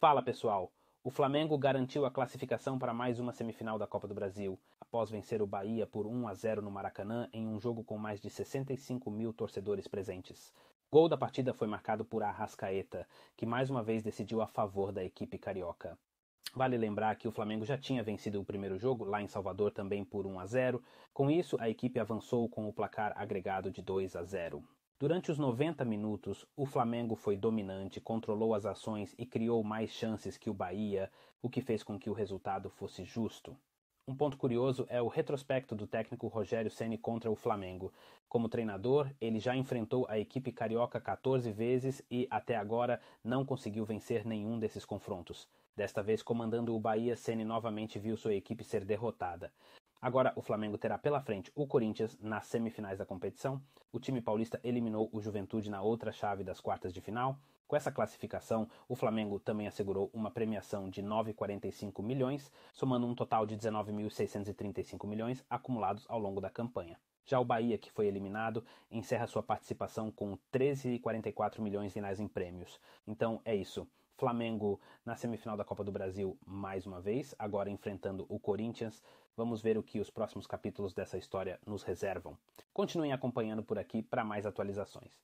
Fala pessoal! O Flamengo garantiu a classificação para mais uma semifinal da Copa do Brasil, após vencer o Bahia por 1 a 0 no Maracanã em um jogo com mais de 65 mil torcedores presentes. O gol da partida foi marcado por Arrascaeta, que mais uma vez decidiu a favor da equipe carioca. Vale lembrar que o Flamengo já tinha vencido o primeiro jogo, lá em Salvador também por 1 a 0. Com isso, a equipe avançou com o placar agregado de 2 a 0. Durante os 90 minutos, o Flamengo foi dominante, controlou as ações e criou mais chances que o Bahia, o que fez com que o resultado fosse justo. Um ponto curioso é o retrospecto do técnico Rogério Ceni contra o Flamengo. Como treinador, ele já enfrentou a equipe carioca 14 vezes e até agora não conseguiu vencer nenhum desses confrontos. Desta vez comandando o Bahia, Ceni novamente viu sua equipe ser derrotada. Agora o Flamengo terá pela frente o Corinthians nas semifinais da competição. O time paulista eliminou o Juventude na outra chave das quartas de final. Com essa classificação, o Flamengo também assegurou uma premiação de 9,45 milhões, somando um total de 19.635 milhões acumulados ao longo da campanha. Já o Bahia, que foi eliminado, encerra sua participação com 13,44 milhões de reais em prêmios. Então é isso. Flamengo na semifinal da Copa do Brasil mais uma vez, agora enfrentando o Corinthians. Vamos ver o que os próximos capítulos dessa história nos reservam. Continuem acompanhando por aqui para mais atualizações.